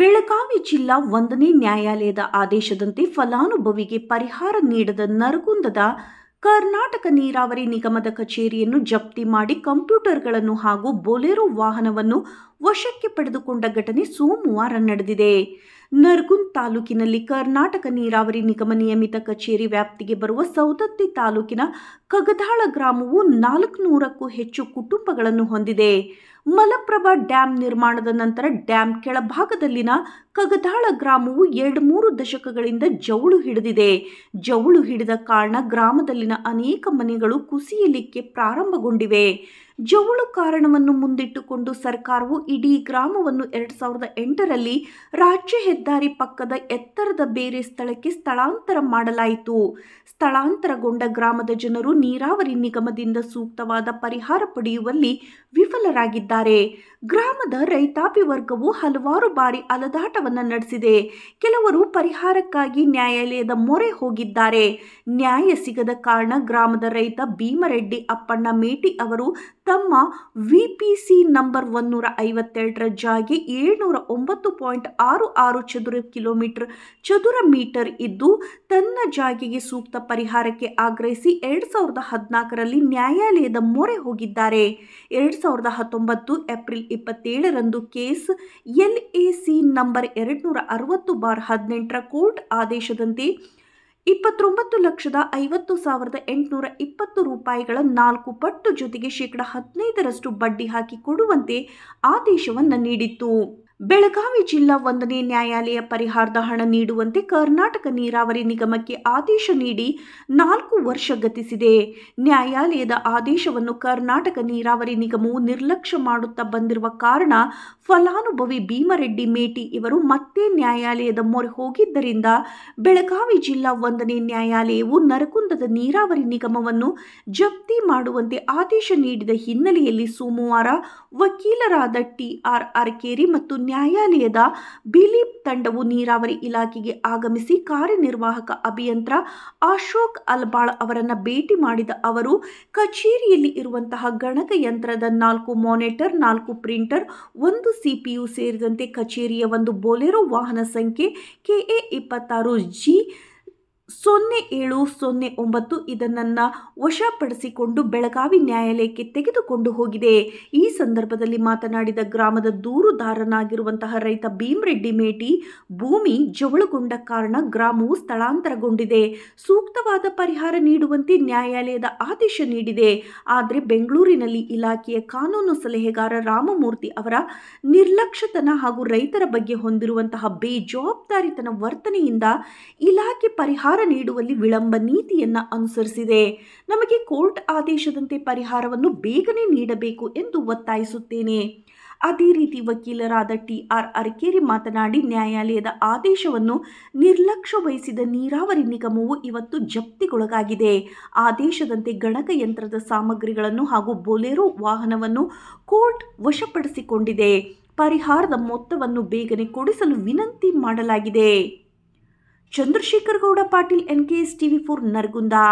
ಬೆಳಗಾವಿ ಜಿಲ್ಲಾ ಒಂದನೇ ನ್ಯಾಯಾಲಯದ ಆದೇಶದಂತೆ ಫಲಾನುಭವಿಗೆ ಪರಿಹಾರ ನೀಡದ ನರಗುಂದದ ಕರ್ನಾಟಕ ನೀರಾವರಿ ನಿಗಮದ ಕಚೇರಿಯನ್ನು ಜಪ್ತಿ ಮಾಡಿ ಕಂಪ್ಯೂಟರ್ಗಳನ್ನು ಹಾಗೂ ಬೊಲೆರೋ ವಾಹನವನ್ನು ವಶಕ್ಕೆ ಪಡೆದುಕೊಂಡ ಘಟನೆ ಸೋಮವಾರ ನಡೆದಿದೆ ನರ್ಗುಂದ್ ತಾಲೂಕಿನಲ್ಲಿ ಕರ್ನಾಟಕ ನೀರಾವರಿ ನಿಗಮ ನಿಯಮಿತ ಕಚೇರಿ ವ್ಯಾಪ್ತಿಗೆ ಬರುವ ಸೌದತ್ತಿ ತಾಲೂಕಿನ ಕಗದಾಳ ಗ್ರಾಮವು ನಾಲ್ಕುನೂರಕ್ಕೂ ಹೆಚ್ಚು ಕುಟುಂಬಗಳನ್ನು ಹೊಂದಿದೆ ಮಲಪ್ರಭಾ ಡ್ಯಾಮ್ ನಿರ್ಮಾಣದ ನಂತರ ಡ್ಯಾಮ್ ಕೆಳಭಾಗದಲ್ಲಿನ ಕಗದಾಳ ಗ್ರಾಮವು ಎರಡು ಮೂರು ದಶಕಗಳಿಂದ ಜವಳು ಹಿಡಿದಿದೆ ಜವಳು ಹಿಡಿದ ಕಾರಣ ಗ್ರಾಮದಲ್ಲಿನ ಅನೇಕ ಮನೆಗಳು ಕುಸಿಯಲಿಕ್ಕೆ ಪ್ರಾರಂಭಗೊಂಡಿವೆ ಜವಳು ಕಾರಣವನ್ನು ಮುಂದಿಟ್ಟುಕೊಂಡು ಸರ್ಕಾರವು ಇಡೀ ಗ್ರಾಮವನ್ನು ಎರಡು ಸಾವಿರದ ಎಂಟರಲ್ಲಿ ರಾಜ್ಯ ಹೆದ್ದಾರಿ ಪಕ್ಕದ ಎತ್ತರದ ಬೇರೆ ಸ್ಥಳಕ್ಕೆ ಸ್ಥಳಾಂತರ ಮಾಡಲಾಯಿತು ಸ್ಥಳಾಂತರಗೊಂಡ ಗ್ರಾಮದ ಜನರು ನೀರಾವರಿ ನಿಗಮದಿಂದ ಸೂಕ್ತವಾದ ಪರಿಹಾರ ಪಡೆಯುವಲ್ಲಿ ವಿಫಲರಾಗಿದ್ದಾರೆ ಗ್ರಾಮದ ರೈತಾಪಿ ವರ್ಗವು ಹಲವಾರು ಬಾರಿ ಅಲದಾಟವನ್ನು ನಡೆಸಿದೆ ಕೆಲವರು ಪರಿಹಾರಕ್ಕಾಗಿ ನ್ಯಾಯಾಲಯದ ಮೊರೆ ಹೋಗಿದ್ದಾರೆ ನ್ಯಾಯ ಸಿಗದ ಕಾರಣ ಗ್ರಾಮದ ರೈತ ಭೀಮರೆಡ್ಡಿ ಅಪ್ಪಣ್ಣ ಮೇಟಿ ಅವರು ತಮ್ಮ ವಿಪಿಸಿ ನಂಬರ್ ಒನ್ನೂರ ಐವತ್ತೆರಡರ ಜಾಗೆ ಏಳ್ನೂರ ಒಂಬತ್ತು ಪಾಯಿಂಟ್ ಆರು ಆರು ಚದುರ ಕಿಲೋಮೀಟರ್ ಚದುರ ಮೀಟರ್ ಇದ್ದು ತನ್ನ ಜಾಗೆಗೆ ಸೂಕ್ತ ಪರಿಹಾರಕ್ಕೆ ಆಗ್ರಹಿಸಿ ಎರಡ್ ಸಾವಿರದ ಹದಿನಾಲ್ಕರಲ್ಲಿ ನ್ಯಾಯಾಲಯದ ಮೊರೆ ಹೋಗಿದ್ದಾರೆ ಎರಡ್ ಸಾವಿರದ ಹತ್ತೊಂಬತ್ತು ಏಪ್ರಿಲ್ ಇಪ್ಪತ್ತೇಳರಂದು case L A C number ಎರಡುನೂರ ಅರವತ್ತು ಬಾರ್ ಹದಿನೆಂಟರ ಕೋರ್ಟ್ ಆದೇಶದಂತೆ ಇಪ್ಪತ್ತೊಂಬತ್ತು ಲಕ್ಷದ ಐವತ್ತು ಸಾವಿರದ ಎಂಟುನೂರ ಇಪ್ಪತ್ತು ರೂಪಾಯಿಗಳ ನಾಲ್ಕು ಪಟ್ಟು ಜೊತೆಗೆ ಶೇಕಡಾ ಹದಿನೈದರಷ್ಟು ಬಡ್ಡಿ ಹಾಕಿ ಕೊಡುವಂತೆ ಆದೇಶವನ್ನು ನೀಡಿತ್ತು ಬೆಳಗಾವಿ ಜಿಲ್ಲಾ ಒಂದನೇ ನ್ಯಾಯಾಲಯ ಪರಿಹಾರದ ಹಣ ನೀಡುವಂತೆ ಕರ್ನಾಟಕ ನೀರಾವರಿ ನಿಗಮಕ್ಕೆ ಆದೇಶ ನೀಡಿ ನಾಲ್ಕು ವರ್ಷ ಗತಿಸಿದೆ ನ್ಯಾಯಾಲಯದ ಆದೇಶವನ್ನು ಕರ್ನಾಟಕ ನೀರಾವರಿ ನಿಗಮವು ನಿರ್ಲಕ್ಷ್ಯ ಮಾಡುತ್ತಾ ಬಂದಿರುವ ಕಾರಣ ಫಲಾನುಭವಿ ಭೀಮರೆಡ್ಡಿ ಮೇಟಿ ಇವರು ಮತ್ತೆ ನ್ಯಾಯಾಲಯದ ಮೊರೆ ಹೋಗಿದ್ದರಿಂದ ಬೆಳಗಾವಿ ಜಿಲ್ಲಾ ಒಂದನೇ ನ್ಯಾಯಾಲಯವು ನರಕುಂದದ ನೀರಾವರಿ ನಿಗಮವನ್ನು ಜಪ್ತಿ ಮಾಡುವಂತೆ ಆದೇಶ ನೀಡಿದ ಹಿನ್ನೆಲೆಯಲ್ಲಿ ಸೋಮವಾರ ವಕೀಲರಾದ ಟಿಆರ್ ಅರ್ಕೇರಿ ಮತ್ತು ನ್ಯಾಯಾಲಯದ ಬಿಲೀಪ್ ತಂಡವು ನೀರಾವರಿ ಇಲಾಖೆಗೆ ಆಗಮಿಸಿ ಕಾರ್ಯನಿರ್ವಾಹಕ ಅಭಿಯಂತರ ಅಶೋಕ್ ಅಲ್ಬಾಳ್ ಅವರನ್ನು ಭೇಟಿ ಮಾಡಿದ ಅವರು ಕಚೇರಿಯಲ್ಲಿ ಇರುವಂತಹ ಗಣಕಯಂತ್ರದ ನಾಲ್ಕು ಮಾನಿಟರ್ ನಾಲ್ಕು ಪ್ರಿಂಟರ್ ಒಂದು ಸಿಪಿಯು ಸೇರಿದಂತೆ ಕಚೇರಿಯ ಒಂದು ಬೊಲೆರೋ ವಾಹನ ಸಂಖ್ಯೆ ಕೆಎ ಇಪ್ಪತ್ತಾರು ಜಿ ಸೊನ್ನೆ ಏಳು ಸೊನ್ನೆ ಒಂಬತ್ತು ಇದನ್ನು ವಶಪಡಿಸಿಕೊಂಡು ಬೆಳಗಾವಿ ನ್ಯಾಯಾಲಯಕ್ಕೆ ತೆಗೆದುಕೊಂಡು ಹೋಗಿದೆ ಈ ಸಂದರ್ಭದಲ್ಲಿ ಮಾತನಾಡಿದ ಗ್ರಾಮದ ದೂರುದಾರನಾಗಿರುವಂತಹ ರೈತ ಭೀಮರೆಡ್ಡಿ ಮೇಟಿ ಭೂಮಿ ಜವಳುಗೊಂಡ ಕಾರಣ ಗ್ರಾಮವು ಸ್ಥಳಾಂತರಗೊಂಡಿದೆ ಸೂಕ್ತವಾದ ಪರಿಹಾರ ನೀಡುವಂತೆ ನ್ಯಾಯಾಲಯದ ಆದೇಶ ನೀಡಿದೆ ಆದರೆ ಬೆಂಗಳೂರಿನಲ್ಲಿ ಇಲಾಖೆಯ ಕಾನೂನು ಸಲಹೆಗಾರ ರಾಮಮೂರ್ತಿ ಅವರ ನಿರ್ಲಕ್ಷ್ಯತನ ಹಾಗೂ ರೈತರ ಬಗ್ಗೆ ಹೊಂದಿರುವಂತಹ ಬೇಜವಾಬ್ದಾರಿತನ ವರ್ತನೆಯಿಂದ ಇಲಾಖೆ ಪರಿಹಾರ ಪರಿಹಾರ ನೀಡುವಲ್ಲಿ ವಿಳಂಬ ನೀತಿಯನ್ನು ಅನುಸರಿಸಿದೆ ನಮಗೆ ಕೋರ್ಟ್ ಆದೇಶದಂತೆ ಪರಿಹಾರವನ್ನು ಬೇಗನೆ ನೀಡಬೇಕು ಎಂದು ಒತ್ತಾಯಿಸುತ್ತೇನೆ ಅದೇ ರೀತಿ ವಕೀಲರಾದ ಟಿ ಆರ್ ಅರಕೇರಿ ಮಾತನಾಡಿ ನ್ಯಾಯಾಲಯದ ಆದೇಶವನ್ನು ನಿರ್ಲಕ್ಷ್ಯ ವಹಿಸಿದ ನೀರಾವರಿ ನಿಗಮವು ಇವತ್ತು ಜಪ್ತಿಗೊಳಗಾಗಿದೆ ಆದೇಶದಂತೆ ಗಣಕ ಯಂತ್ರದ ಸಾಮಗ್ರಿಗಳನ್ನು ಹಾಗೂ ಬೊಲೆರೋ ವಾಹನವನ್ನು ಕೋರ್ಟ್ ವಶಪಡಿಸಿಕೊಂಡಿದೆ ಪರಿಹಾರದ ಮೊತ್ತವನ್ನು ಬೇಗನೆ ಕೊಡಿಸಲು ವಿನಂತಿ ಮಾಡಲಾಗಿದೆ Chandrashekhar Gowda Patil N K S T V four നർഗുന്ത